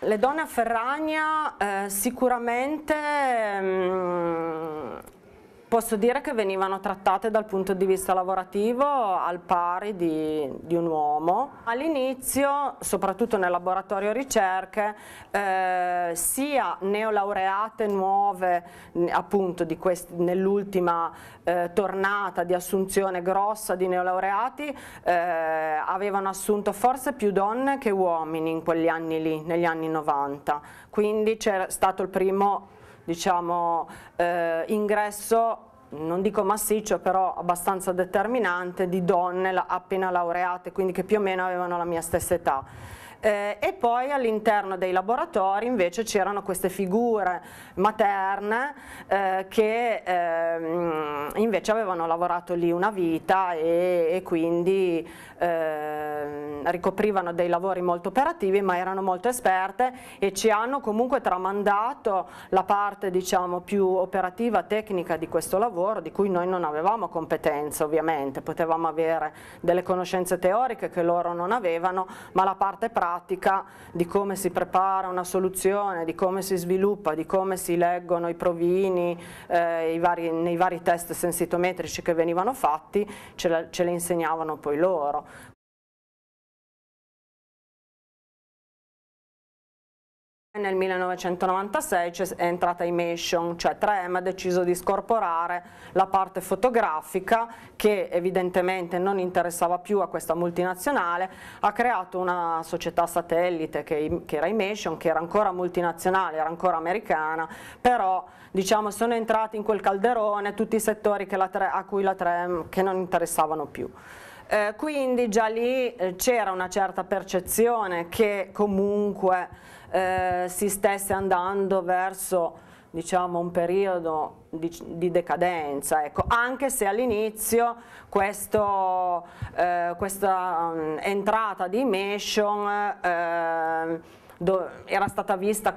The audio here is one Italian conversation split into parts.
Le donne a Ferragna eh, sicuramente mh, mm, posso dire che venivano trattate dal punto di vista lavorativo al pari di, di un uomo. All'inizio, soprattutto nel laboratorio ricerche, eh, sia neolaureate nuove appunto nell'ultima eh, tornata di assunzione grossa di neolaureati eh, avevano assunto forse più donne che uomini in quegli anni lì, negli anni 90, quindi c'è stato il primo diciamo, eh, ingresso non dico massiccio, però abbastanza determinante di donne appena laureate, quindi che più o meno avevano la mia stessa età. Eh, e poi all'interno dei laboratori invece c'erano queste figure materne eh, che ehm, invece avevano lavorato lì una vita e, e quindi eh, ricoprivano dei lavori molto operativi ma erano molto esperte e ci hanno comunque tramandato la parte diciamo, più operativa, tecnica di questo lavoro di cui noi non avevamo competenze ovviamente, potevamo avere delle conoscenze teoriche che loro non avevano ma la parte pratica di come si prepara una soluzione, di come si sviluppa, di come si leggono i provini eh, i vari, nei vari test sensitometrici che venivano fatti ce, la, ce le insegnavano poi loro, Nel 1996 è entrata Imation, cioè 3M ha deciso di scorporare la parte fotografica che evidentemente non interessava più a questa multinazionale, ha creato una società satellite che, era Imation, che era ancora multinazionale, era ancora americana, però diciamo, sono entrati in quel calderone tutti i settori la, a cui la 3M che non interessavano più. Eh, quindi già lì eh, c'era una certa percezione che comunque eh, si stesse andando verso diciamo, un periodo di, di, decadenza, ecco. anche se all'inizio eh, questa um, entrata di Mation eh, era stata vista,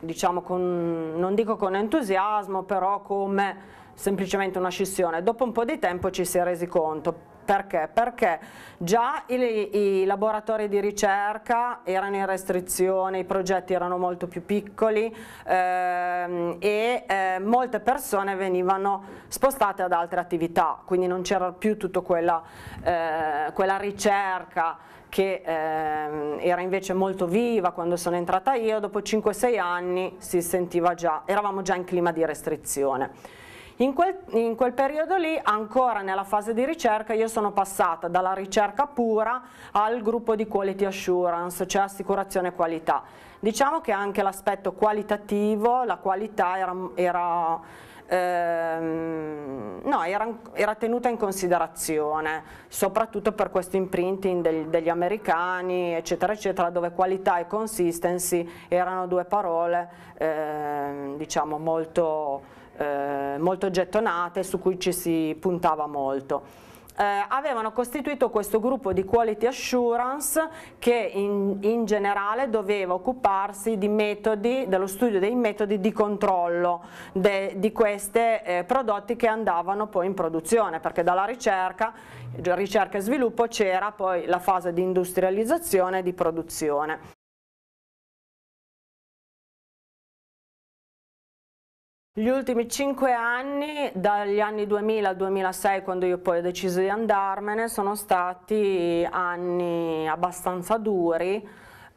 diciamo, con, non dico con entusiasmo, però come semplicemente una scissione. Dopo un po' di tempo ci si è resi conto, perché? Perché già i, i, laboratori di ricerca erano in restrizione, i progetti erano molto più piccoli ehm, e eh, molte persone venivano spostate ad altre attività, quindi non c'era più tutta quella, eh, quella ricerca che ehm, era invece molto viva quando sono entrata io, dopo 5-6 anni si sentiva già, eravamo già in clima di restrizione. In quel, in quel periodo lì, ancora nella fase di ricerca, io sono passata dalla ricerca pura al gruppo di quality assurance, cioè assicurazione qualità. Diciamo che anche l'aspetto qualitativo, la qualità era, era ehm, no, era, era, tenuta in considerazione, soprattutto per questo imprinting del, degli americani, eccetera, eccetera, dove qualità e consistency erano due parole ehm, diciamo molto molto gettonate su cui ci si puntava molto. Eh, avevano costituito questo gruppo di quality assurance che in, in, generale doveva occuparsi di metodi, dello studio dei metodi di controllo de, di questi eh, prodotti che andavano poi in produzione perché dalla ricerca, ricerca e sviluppo c'era poi la fase di industrializzazione e di produzione. Gli ultimi cinque anni, dagli anni 2000 al 2006, quando io poi ho deciso di andarmene, sono stati anni abbastanza duri,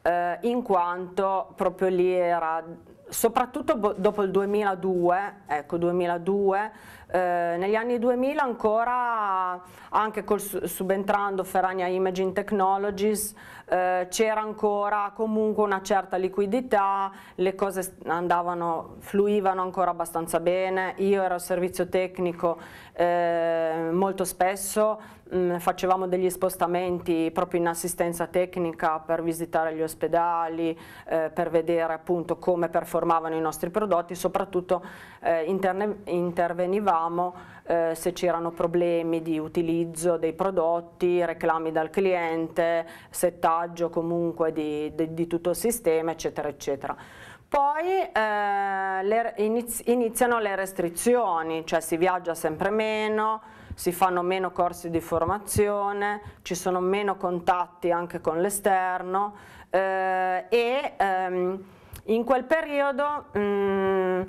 eh, in quanto proprio lì era soprattutto dopo il 2002, ecco 2002, eh, negli anni 2000 ancora anche col, subentrando Ferrania Imaging Technologies eh, c'era ancora comunque una certa liquidità, le cose andavano, fluivano ancora abbastanza bene, io ero al servizio tecnico eh, molto spesso, mh, mm, facevamo degli spostamenti proprio in assistenza tecnica per visitare gli ospedali, eh, per vedere appunto come performare trasformavano i nostri prodotti, soprattutto eh, interne, intervenivamo eh, se c'erano problemi di utilizzo dei prodotti, reclami dal cliente, settaggio comunque di, di, di tutto il sistema, eccetera, eccetera. Poi eh, le, iniziano le restrizioni, cioè si viaggia sempre meno, si fanno meno corsi di formazione, ci sono meno contatti anche con l'esterno eh, e ehm, in quel periodo mh, mm,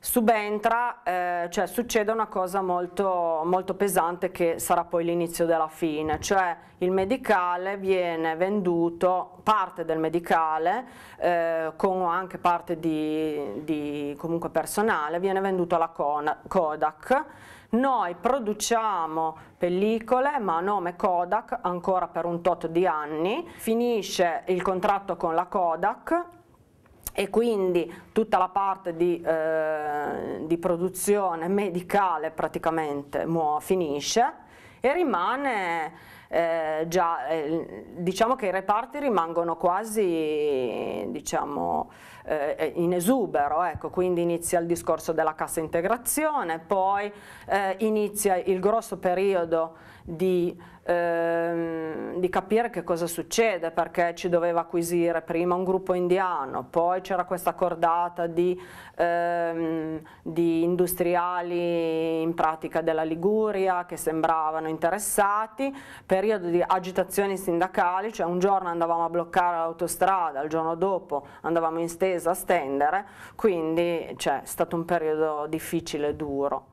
subentra, eh, cioè succede una cosa molto, molto, pesante che sarà poi l'inizio della fine, cioè il medicale viene venduto, parte del medicale, eh, con anche parte di, di personale, viene venduto alla Kodak, noi produciamo pellicole ma a nome Kodak ancora per un tot di anni, finisce il contratto con la Kodak e quindi tutta la parte di, eh, di produzione medicale praticamente finisce e rimane eh, già, eh, diciamo che i reparti rimangono quasi diciamo, eh, eh, in esubero, ecco, quindi inizia il discorso della cassa integrazione, poi eh, inizia il grosso periodo di, ehm, di, capire che cosa succede perché ci doveva acquisire prima un gruppo indiano, poi c'era questa cordata di, ehm, di, industriali in pratica della Liguria che sembravano interessati, periodo di agitazioni sindacali, cioè un giorno andavamo a bloccare l'autostrada, il giorno dopo andavamo in stesa ripresa a stendere, quindi cioè, è stato un periodo difficile e duro.